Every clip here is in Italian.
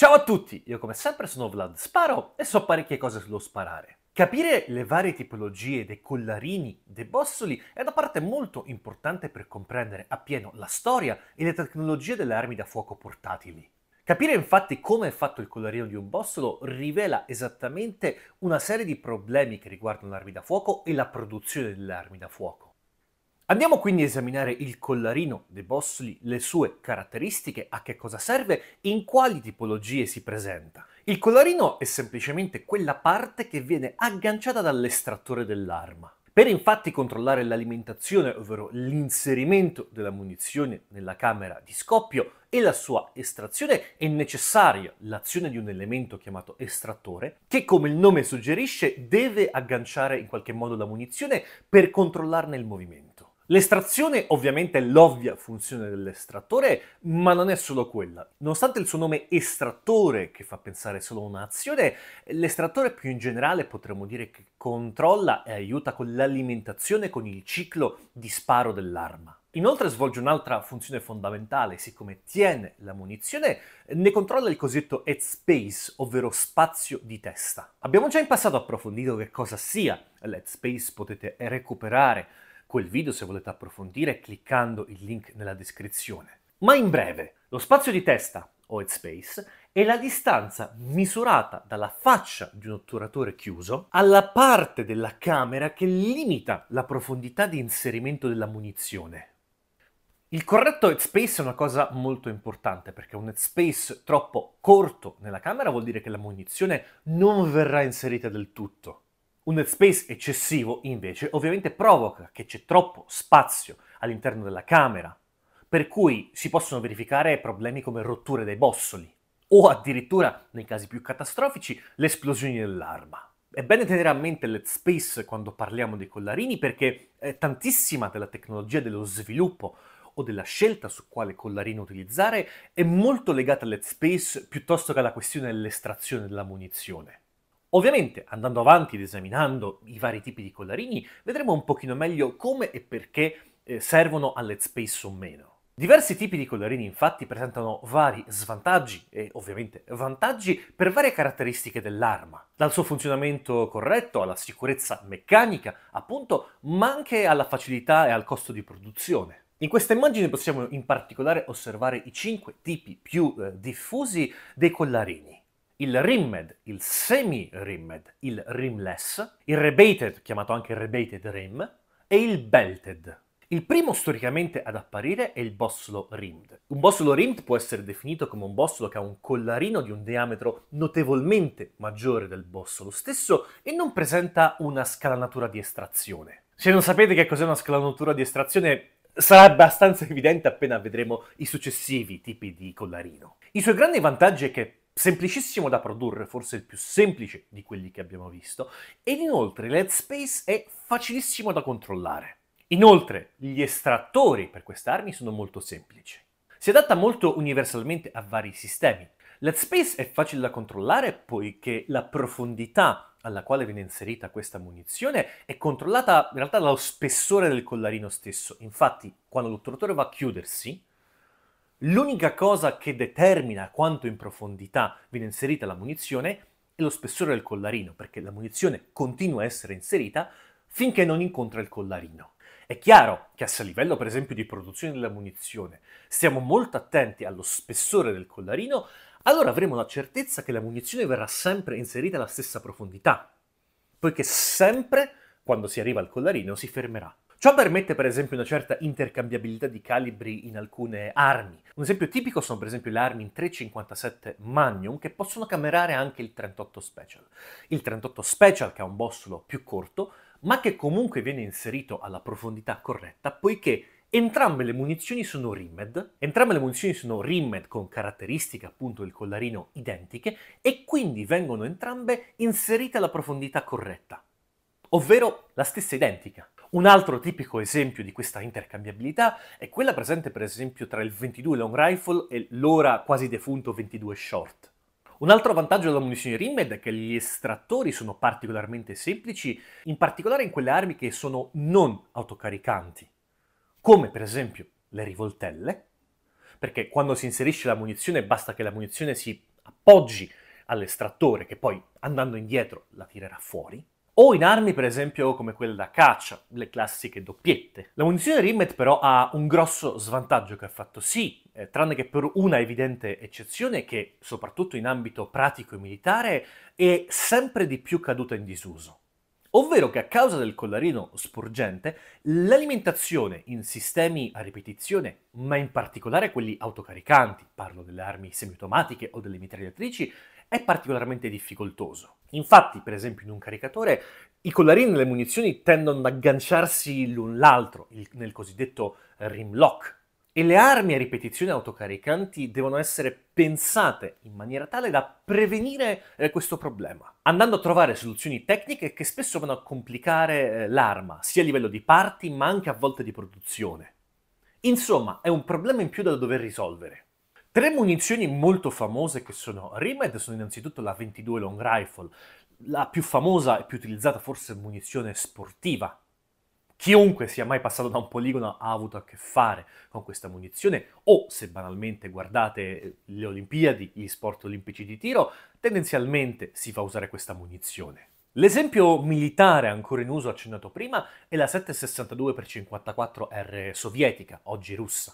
Ciao a tutti, io come sempre sono Vlad Sparo e so parecchie cose sullo sparare. Capire le varie tipologie dei collarini, dei bossoli è una parte molto importante per comprendere appieno la storia e le tecnologie delle armi da fuoco portatili. Capire infatti come è fatto il collarino di un bossolo rivela esattamente una serie di problemi che riguardano le armi da fuoco e la produzione delle armi da fuoco. Andiamo quindi a esaminare il collarino dei Bossoli, le sue caratteristiche, a che cosa serve, in quali tipologie si presenta. Il collarino è semplicemente quella parte che viene agganciata dall'estrattore dell'arma. Per infatti controllare l'alimentazione, ovvero l'inserimento della munizione nella camera di scoppio e la sua estrazione, è necessaria l'azione di un elemento chiamato estrattore, che come il nome suggerisce deve agganciare in qualche modo la munizione per controllarne il movimento. L'estrazione ovviamente è l'ovvia funzione dell'estrattore, ma non è solo quella. Nonostante il suo nome estrattore, che fa pensare solo a un'azione, l'estrattore più in generale potremmo dire che controlla e aiuta con l'alimentazione, con il ciclo di sparo dell'arma. Inoltre svolge un'altra funzione fondamentale, siccome tiene la munizione, ne controlla il cosiddetto headspace, ovvero spazio di testa. Abbiamo già in passato approfondito che cosa sia l'headspace, potete recuperare quel video se volete approfondire cliccando il link nella descrizione. Ma in breve, lo spazio di testa, o headspace, è la distanza misurata dalla faccia di un otturatore chiuso alla parte della camera che limita la profondità di inserimento della munizione. Il corretto headspace è una cosa molto importante perché un headspace troppo corto nella camera vuol dire che la munizione non verrà inserita del tutto. Un space eccessivo, invece, ovviamente provoca che c'è troppo spazio all'interno della camera, per cui si possono verificare problemi come rotture dei bossoli o addirittura, nei casi più catastrofici, le esplosioni dell'arma. È bene tenere a mente space quando parliamo dei collarini perché tantissima della tecnologia dello sviluppo o della scelta su quale collarino utilizzare è molto legata space piuttosto che alla questione dell'estrazione della munizione. Ovviamente, andando avanti ed esaminando i vari tipi di collarini, vedremo un pochino meglio come e perché eh, servono al let's space o meno. Diversi tipi di collarini infatti presentano vari svantaggi e ovviamente vantaggi per varie caratteristiche dell'arma, dal suo funzionamento corretto alla sicurezza meccanica, appunto, ma anche alla facilità e al costo di produzione. In questa immagine possiamo in particolare osservare i 5 tipi più eh, diffusi dei collarini il rimmed, il semi-rimmed, il rimless, il rebated, chiamato anche rebated rim, e il belted. Il primo storicamente ad apparire è il bossolo rimmed. Un bossolo rimmed può essere definito come un bossolo che ha un collarino di un diametro notevolmente maggiore del bossolo stesso e non presenta una scalanatura di estrazione. Se non sapete che cos'è una scalanatura di estrazione, sarà abbastanza evidente appena vedremo i successivi tipi di collarino. I suoi grandi vantaggi è che semplicissimo da produrre, forse il più semplice di quelli che abbiamo visto, ed inoltre l'headspace è facilissimo da controllare. Inoltre gli estrattori per queste armi sono molto semplici. Si adatta molto universalmente a vari sistemi. L'headspace è facile da controllare poiché la profondità alla quale viene inserita questa munizione è controllata in realtà dallo spessore del collarino stesso. Infatti, quando l'otturatore va a chiudersi, L'unica cosa che determina quanto in profondità viene inserita la munizione è lo spessore del collarino, perché la munizione continua a essere inserita finché non incontra il collarino. È chiaro che a livello, per esempio, di produzione della munizione, stiamo molto attenti allo spessore del collarino, allora avremo la certezza che la munizione verrà sempre inserita alla stessa profondità, poiché sempre, quando si arriva al collarino, si fermerà. Ciò permette per esempio una certa intercambiabilità di calibri in alcune armi. Un esempio tipico sono per esempio le armi in 357 Magnum che possono camerare anche il 38 Special. Il 38 Special che ha un bossolo più corto, ma che comunque viene inserito alla profondità corretta poiché Entrambe le munizioni sono rimmed, entrambe le munizioni sono rimmed con caratteristiche appunto del collarino identiche e quindi vengono entrambe inserite alla profondità corretta, ovvero la stessa identica. Un altro tipico esempio di questa intercambiabilità è quella presente per esempio tra il 22 long rifle e l'ora quasi defunto 22 short. Un altro vantaggio della munizione Rimmed è che gli estrattori sono particolarmente semplici, in particolare in quelle armi che sono non autocaricanti, come per esempio le rivoltelle, perché quando si inserisce la munizione basta che la munizione si appoggi all'estrattore che poi andando indietro la tirerà fuori, o in armi per esempio come quelle da caccia, le classiche doppiette. La munizione Rimmet però ha un grosso svantaggio che ha fatto sì, eh, tranne che per una evidente eccezione che, soprattutto in ambito pratico e militare, è sempre di più caduta in disuso. Ovvero che a causa del collarino sporgente, l'alimentazione in sistemi a ripetizione, ma in particolare quelli autocaricanti, parlo delle armi semiautomatiche o delle mitragliatrici, è particolarmente difficoltoso. Infatti, per esempio, in un caricatore i collarini e le munizioni tendono ad agganciarsi l'un l'altro, il, nel cosiddetto rimlock. E le armi a ripetizione autocaricanti devono essere pensate in maniera tale da prevenire eh, questo problema, andando a trovare soluzioni tecniche che spesso vanno a complicare eh, l'arma, sia a livello di parti ma anche a volte di produzione. Insomma, è un problema in più da dover risolvere. Tre munizioni molto famose che sono Rimed sono innanzitutto la 22 Long Rifle, la più famosa e più utilizzata forse munizione sportiva. Chiunque sia mai passato da un poligono ha avuto a che fare con questa munizione o se banalmente guardate le Olimpiadi, gli sport olimpici di tiro, tendenzialmente si fa usare questa munizione. L'esempio militare ancora in uso accennato prima è la 762x54R sovietica, oggi russa.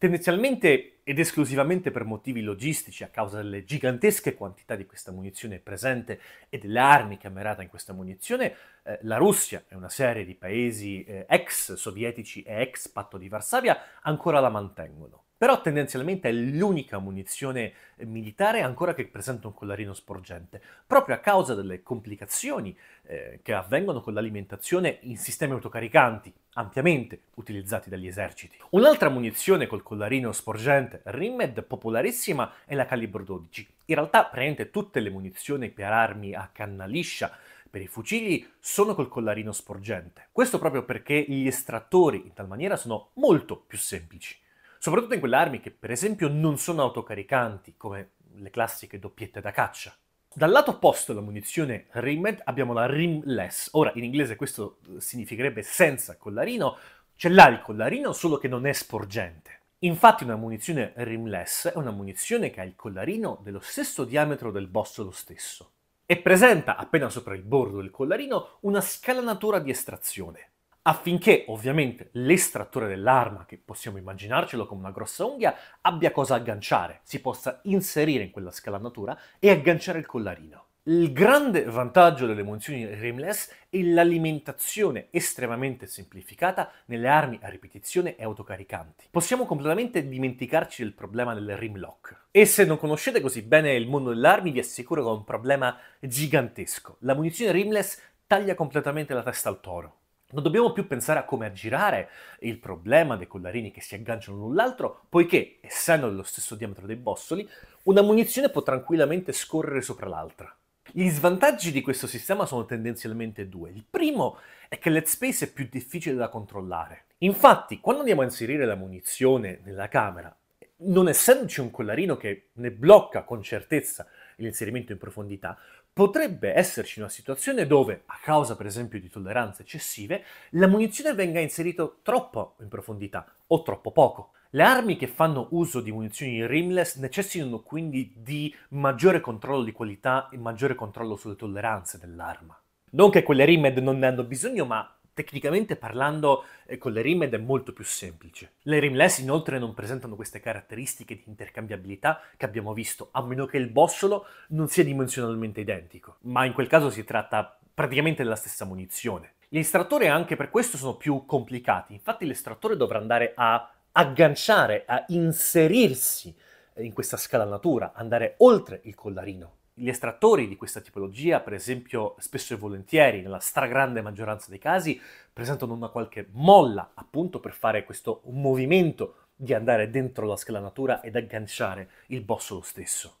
Tendenzialmente ed esclusivamente per motivi logistici, a causa delle gigantesche quantità di questa munizione presente e delle armi camerate in questa munizione, eh, la Russia e una serie di paesi eh, ex sovietici e ex patto di Varsavia ancora la mantengono però tendenzialmente è l'unica munizione eh, militare ancora che presenta un collarino sporgente, proprio a causa delle complicazioni eh, che avvengono con l'alimentazione in sistemi autocaricanti ampiamente utilizzati dagli eserciti. Un'altra munizione col collarino sporgente Rimmed popolarissima è la calibro 12. In realtà praticamente tutte le munizioni per armi a canna liscia per i fucili sono col collarino sporgente. Questo proprio perché gli estrattori in tal maniera sono molto più semplici soprattutto in quelle armi che per esempio non sono autocaricanti, come le classiche doppiette da caccia. Dal lato opposto alla munizione rimmed abbiamo la rimless, ora in inglese questo significherebbe senza collarino, ce l'ha il collarino solo che non è sporgente. Infatti una munizione rimless è una munizione che ha il collarino dello stesso diametro del bossolo stesso e presenta, appena sopra il bordo del collarino, una scalanatura di estrazione affinché ovviamente l'estrattore dell'arma, che possiamo immaginarcelo come una grossa unghia, abbia cosa agganciare, si possa inserire in quella scalannatura e agganciare il collarino. Il grande vantaggio delle munizioni rimless è l'alimentazione estremamente semplificata nelle armi a ripetizione e autocaricanti. Possiamo completamente dimenticarci del problema del rimlock. E se non conoscete così bene il mondo dell'armi, vi assicuro che è un problema gigantesco. La munizione rimless taglia completamente la testa al toro. Non dobbiamo più pensare a come aggirare il problema dei collarini che si agganciano l'un l'altro, poiché, essendo dello stesso diametro dei bossoli, una munizione può tranquillamente scorrere sopra l'altra. Gli svantaggi di questo sistema sono tendenzialmente due. Il primo è che l'headspace è più difficile da controllare. Infatti, quando andiamo a inserire la munizione nella camera, non essendoci un collarino che ne blocca con certezza l'inserimento in profondità, potrebbe esserci una situazione dove, a causa per esempio di tolleranze eccessive, la munizione venga inserita troppo in profondità o troppo poco. Le armi che fanno uso di munizioni rimless necessitano quindi di maggiore controllo di qualità e maggiore controllo sulle tolleranze dell'arma. Non che quelle rimmed non ne hanno bisogno, ma Tecnicamente parlando, eh, con le RIM ed è molto più semplice. Le rimless inoltre non presentano queste caratteristiche di intercambiabilità che abbiamo visto, a meno che il bossolo non sia dimensionalmente identico, ma in quel caso si tratta praticamente della stessa munizione. Gli estrattori anche per questo sono più complicati, infatti l'estrattore dovrà andare a agganciare, a inserirsi eh, in questa scala natura, andare oltre il collarino gli estrattori di questa tipologia, per esempio, spesso e volentieri, nella stragrande maggioranza dei casi, presentano una qualche molla appunto per fare questo movimento di andare dentro la scalanatura ed agganciare il bossolo stesso.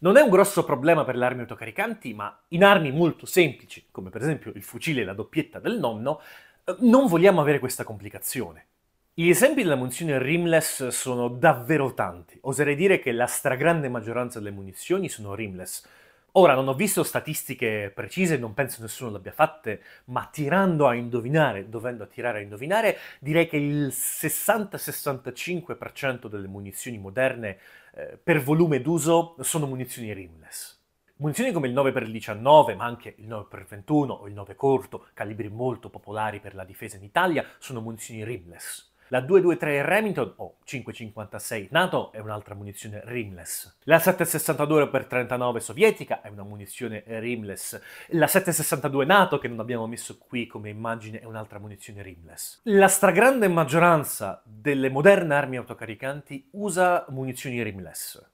Non è un grosso problema per le armi autocaricanti, ma in armi molto semplici, come per esempio il fucile e la doppietta del nonno, eh, non vogliamo avere questa complicazione. Gli esempi della munizione rimless sono davvero tanti. Oserei dire che la stragrande maggioranza delle munizioni sono rimless. Ora, non ho visto statistiche precise, non penso nessuno l'abbia fatte, ma tirando a indovinare, dovendo tirare a indovinare, direi che il 60-65% delle munizioni moderne eh, per volume d'uso sono munizioni rimless. Munizioni come il 9x19, ma anche il 9x21 o il 9 corto, calibri molto popolari per la difesa in Italia, sono munizioni rimless. La 223 Remington o 556 NATO è un'altra munizione rimless. La 762 x 39 sovietica è una munizione rimless. La 762 NATO che non abbiamo messo qui come immagine è un'altra munizione rimless. La stragrande maggioranza delle moderne armi autocaricanti usa munizioni rimless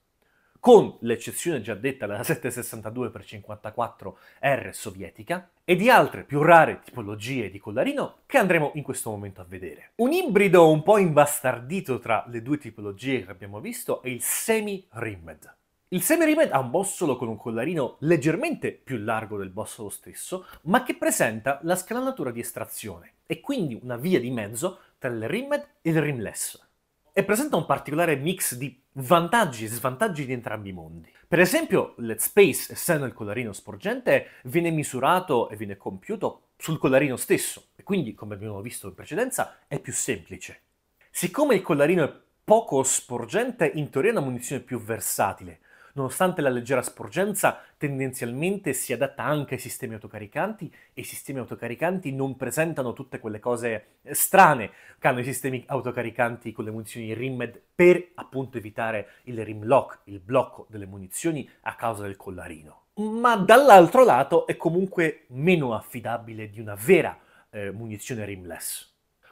con l'eccezione già detta della 762x54 R sovietica, e di altre più rare tipologie di collarino che andremo in questo momento a vedere. Un ibrido un po' imbastardito tra le due tipologie che abbiamo visto è il semi-rimmed. Il semi-rimmed ha un bossolo con un collarino leggermente più largo del bossolo stesso, ma che presenta la scalanatura di estrazione, e quindi una via di mezzo tra il rimmed e il rimless e presenta un particolare mix di vantaggi e svantaggi di entrambi i mondi. Per esempio, Let's Space, essendo il collarino sporgente, viene misurato e viene compiuto sul collarino stesso, e quindi, come abbiamo visto in precedenza, è più semplice. Siccome il collarino è poco sporgente, in teoria è una munizione più versatile, nonostante la leggera sporgenza, tendenzialmente si adatta anche ai sistemi autocaricanti e i sistemi autocaricanti non presentano tutte quelle cose eh, strane che hanno i sistemi autocaricanti con le munizioni rimmed per appunto evitare il rimlock, il blocco delle munizioni a causa del collarino. Ma dall'altro lato è comunque meno affidabile di una vera eh, munizione rimless.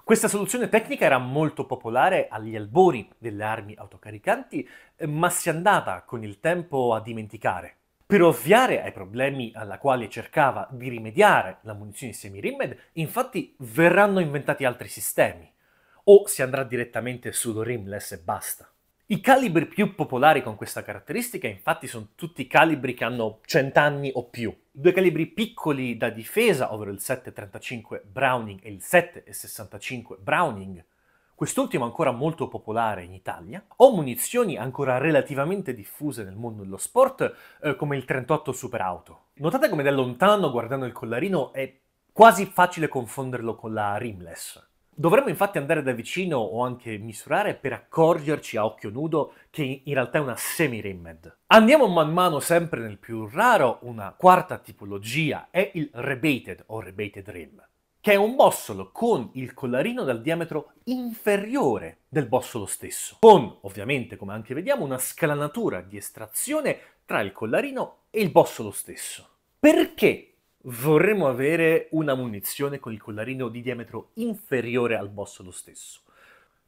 Questa soluzione tecnica era molto popolare agli albori delle armi autocaricanti, eh, ma si andava con il tempo a dimenticare. Per ovviare ai problemi alla quale cercava di rimediare la munizione semi-rimmed, infatti verranno inventati altri sistemi, o si andrà direttamente sullo rimless e basta. I calibri più popolari con questa caratteristica infatti sono tutti calibri che hanno 100 anni o più. Due calibri piccoli da difesa, ovvero il 735 Browning e il 765 Browning, quest'ultimo ancora molto popolare in Italia, o munizioni ancora relativamente diffuse nel mondo dello sport eh, come il 38 Superauto. Notate come da lontano guardando il collarino è quasi facile confonderlo con la rimless. Dovremmo infatti andare da vicino o anche misurare per accorgerci a occhio nudo che in realtà è una semi-rimmed. Andiamo man mano sempre nel più raro, una quarta tipologia è il rebated o rebated rim, che è un bossolo con il collarino dal diametro inferiore del bossolo stesso, con ovviamente come anche vediamo una scalanatura di estrazione tra il collarino e il bossolo stesso. Perché vorremmo avere una munizione con il collarino di diametro inferiore al bossolo stesso.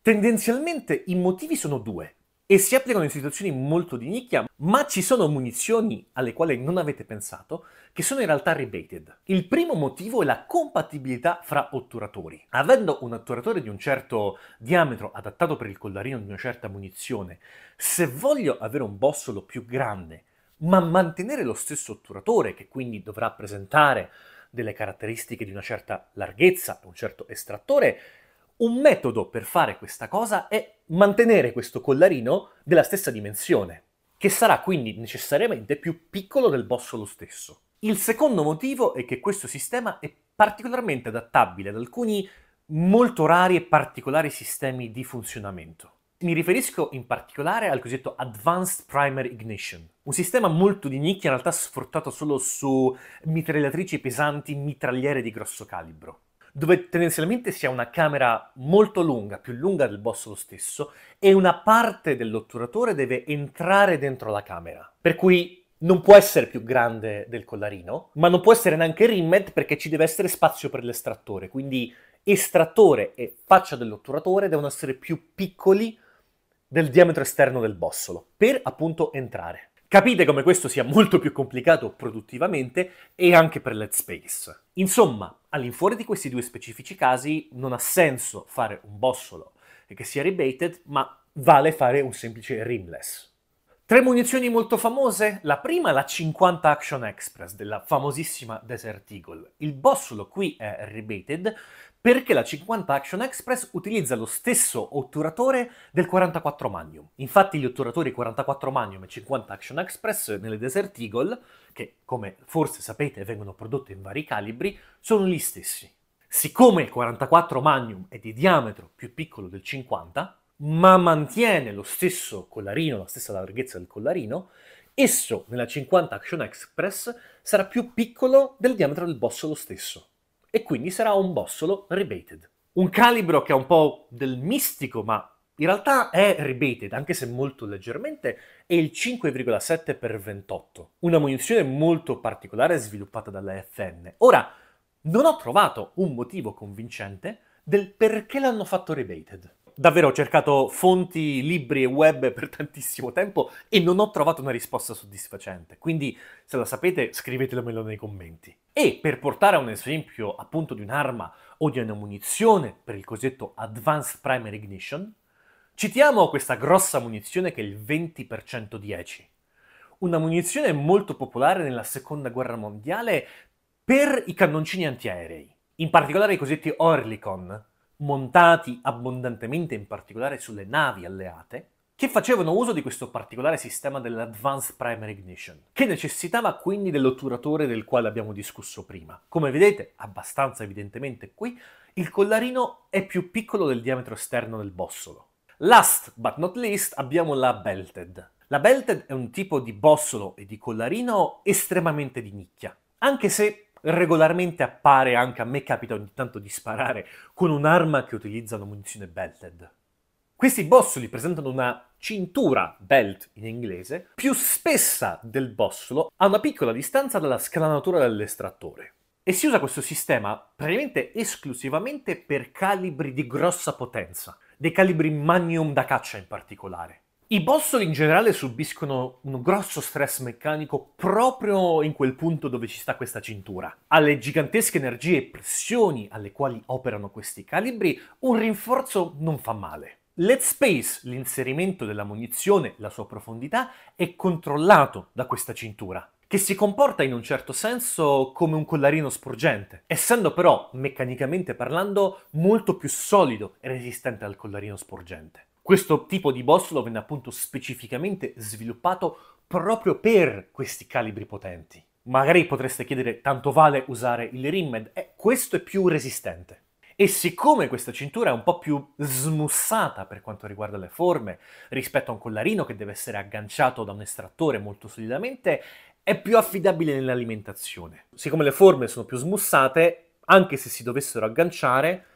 Tendenzialmente i motivi sono due e si applicano in situazioni molto di nicchia, ma ci sono munizioni alle quali non avete pensato che sono in realtà rebated. Il primo motivo è la compatibilità fra otturatori. Avendo un otturatore di un certo diametro adattato per il collarino di una certa munizione, se voglio avere un bossolo più grande ma mantenere lo stesso otturatore, che quindi dovrà presentare delle caratteristiche di una certa larghezza, un certo estrattore, un metodo per fare questa cosa è mantenere questo collarino della stessa dimensione, che sarà quindi necessariamente più piccolo del bossolo stesso. Il secondo motivo è che questo sistema è particolarmente adattabile ad alcuni molto rari e particolari sistemi di funzionamento. Mi riferisco in particolare al cosiddetto Advanced Primer Ignition, un sistema molto di nicchia in realtà sfruttato solo su mitragliatrici pesanti, mitragliere di grosso calibro dove tendenzialmente si ha una camera molto lunga, più lunga del bossolo stesso, e una parte dell'otturatore deve entrare dentro la camera. Per cui non può essere più grande del collarino, ma non può essere neanche rimmed perché ci deve essere spazio per l'estrattore, quindi estrattore e faccia dell'otturatore devono essere più piccoli del diametro esterno del bossolo, per appunto entrare. Capite come questo sia molto più complicato produttivamente e anche per Let's Space. Insomma, all'infuori di questi due specifici casi non ha senso fare un bossolo che sia rebated, ma vale fare un semplice rimless. Tre munizioni molto famose, la prima la 50 Action Express della famosissima Desert Eagle. Il bossolo qui è rebated perché la 50 Action Express utilizza lo stesso otturatore del 44 Magnum. Infatti gli otturatori 44 Magnum e 50 Action Express nelle Desert Eagle, che come forse sapete vengono prodotte in vari calibri, sono gli stessi. Siccome il 44 Magnum è di diametro più piccolo del 50, ma mantiene lo stesso collarino, la stessa larghezza del collarino, esso nella 50 Action Express sarà più piccolo del diametro del bossolo stesso e quindi sarà un bossolo rebated. Un calibro che è un po' del mistico, ma in realtà è rebated, anche se molto leggermente, è il 5,7x28, una munizione molto particolare sviluppata dalla FN. Ora, non ho trovato un motivo convincente del perché l'hanno fatto rebated. Davvero ho cercato fonti, libri e web per tantissimo tempo e non ho trovato una risposta soddisfacente, quindi se la sapete scrivetelemelo nei commenti. E per portare a un esempio appunto di un'arma o di una munizione per il cosiddetto Advanced Primary Ignition, citiamo questa grossa munizione che è il 20% 10. Una munizione molto popolare nella seconda guerra mondiale per i cannoncini antiaerei, in particolare i cosiddetti Orlikon, montati abbondantemente in particolare sulle navi alleate, che facevano uso di questo particolare sistema dell'Advanced Primary Ignition, che necessitava quindi dell'otturatore del quale abbiamo discusso prima. Come vedete, abbastanza evidentemente qui, il collarino è più piccolo del diametro esterno del bossolo. Last but not least abbiamo la belted. La belted è un tipo di bossolo e di collarino estremamente di nicchia, anche se regolarmente appare anche a me capita ogni tanto di sparare con un'arma che utilizza una munizione belted. Questi bossoli presentano una cintura belt in inglese più spessa del bossolo a una piccola distanza dalla scalanatura dell'estrattore e si usa questo sistema praticamente esclusivamente per calibri di grossa potenza, dei calibri magnum da caccia in particolare. I bossoli in generale subiscono un grosso stress meccanico proprio in quel punto dove ci sta questa cintura. Alle gigantesche energie e pressioni alle quali operano questi calibri, un rinforzo non fa male. Let's Space, l'inserimento della munizione, la sua profondità, è controllato da questa cintura, che si comporta in un certo senso come un collarino sporgente, essendo però, meccanicamente parlando, molto più solido e resistente al collarino sporgente. Questo tipo di bossolo venne appunto specificamente sviluppato proprio per questi calibri potenti. Magari potreste chiedere tanto vale usare il Rimmed, eh, questo è più resistente. E siccome questa cintura è un po' più smussata per quanto riguarda le forme rispetto a un collarino che deve essere agganciato da un estrattore molto solidamente, è più affidabile nell'alimentazione. Siccome le forme sono più smussate, anche se si dovessero agganciare,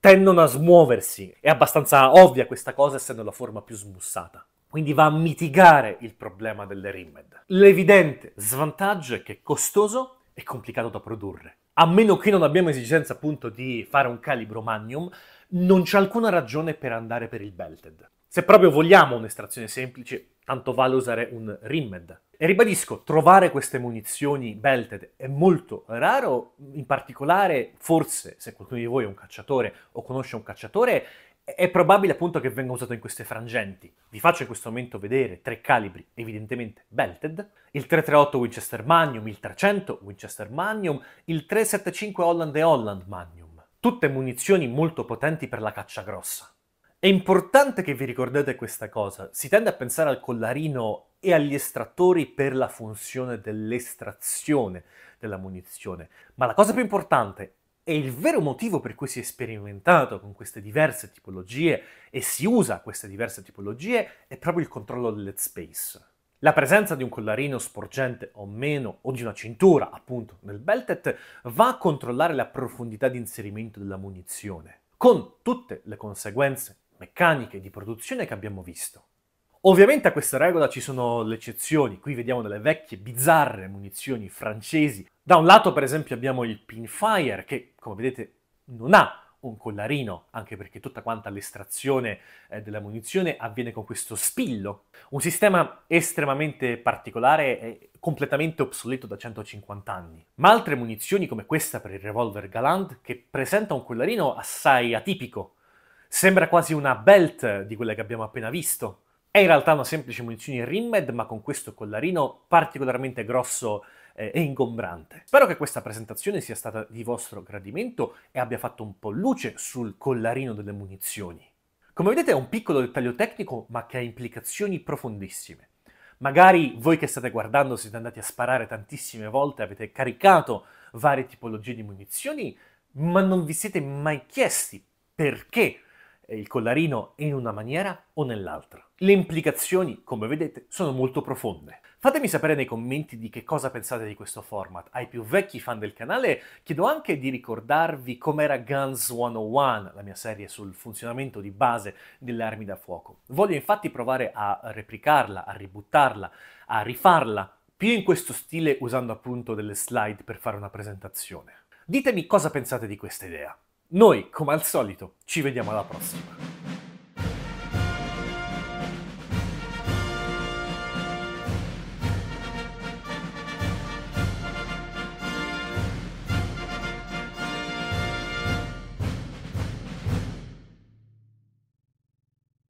tendono a smuoversi. È abbastanza ovvia questa cosa essendo la forma più smussata. Quindi va a mitigare il problema delle rimed. L'evidente svantaggio è che è costoso e complicato da produrre. A meno che non abbiamo esigenza appunto di fare un calibro magnum, non c'è alcuna ragione per andare per il belted. Se proprio vogliamo un'estrazione semplice, tanto vale usare un rimed, e ribadisco, trovare queste munizioni belted è molto raro, in particolare forse se qualcuno di voi è un cacciatore o conosce un cacciatore, è probabile appunto che venga usato in queste frangenti. Vi faccio in questo momento vedere tre calibri evidentemente belted, il 338 Winchester Magnum, il 300 Winchester Magnum, il 375 Holland e Holland Magnum. Tutte munizioni molto potenti per la caccia grossa. È importante che vi ricordate questa cosa. Si tende a pensare al collarino e agli estrattori per la funzione dell'estrazione della munizione, ma la cosa più importante e il vero motivo per cui si è sperimentato con queste diverse tipologie e si usa queste diverse tipologie è proprio il controllo del space. La presenza di un collarino sporgente o meno, o di una cintura, appunto, nel beltet, va a controllare la profondità di inserimento della munizione, con tutte le conseguenze meccaniche di produzione che abbiamo visto. Ovviamente a questa regola ci sono le eccezioni, qui vediamo delle vecchie bizzarre munizioni francesi. Da un lato per esempio abbiamo il pinfire che come vedete non ha un collarino, anche perché tutta quanta l'estrazione eh, della munizione avviene con questo spillo. Un sistema estremamente particolare e completamente obsoleto da 150 anni. Ma altre munizioni come questa per il revolver Galant, che presenta un collarino assai atipico, Sembra quasi una belt di quella che abbiamo appena visto. È in realtà una semplice munizione Rimmed, ma con questo collarino particolarmente grosso eh, e ingombrante. Spero che questa presentazione sia stata di vostro gradimento e abbia fatto un po' luce sul collarino delle munizioni. Come vedete è un piccolo dettaglio tecnico, ma che ha implicazioni profondissime. Magari voi che state guardando siete andati a sparare tantissime volte, avete caricato varie tipologie di munizioni, ma non vi siete mai chiesti perché il collarino in una maniera o nell'altra. Le implicazioni, come vedete, sono molto profonde. Fatemi sapere nei commenti di che cosa pensate di questo format. Ai più vecchi fan del canale chiedo anche di ricordarvi com'era Guns 101, la mia serie sul funzionamento di base delle armi da fuoco. Voglio infatti provare a replicarla, a ributtarla, a rifarla più in questo stile usando appunto delle slide per fare una presentazione. Ditemi cosa pensate di questa idea. Noi, come al solito, ci vediamo alla prossima.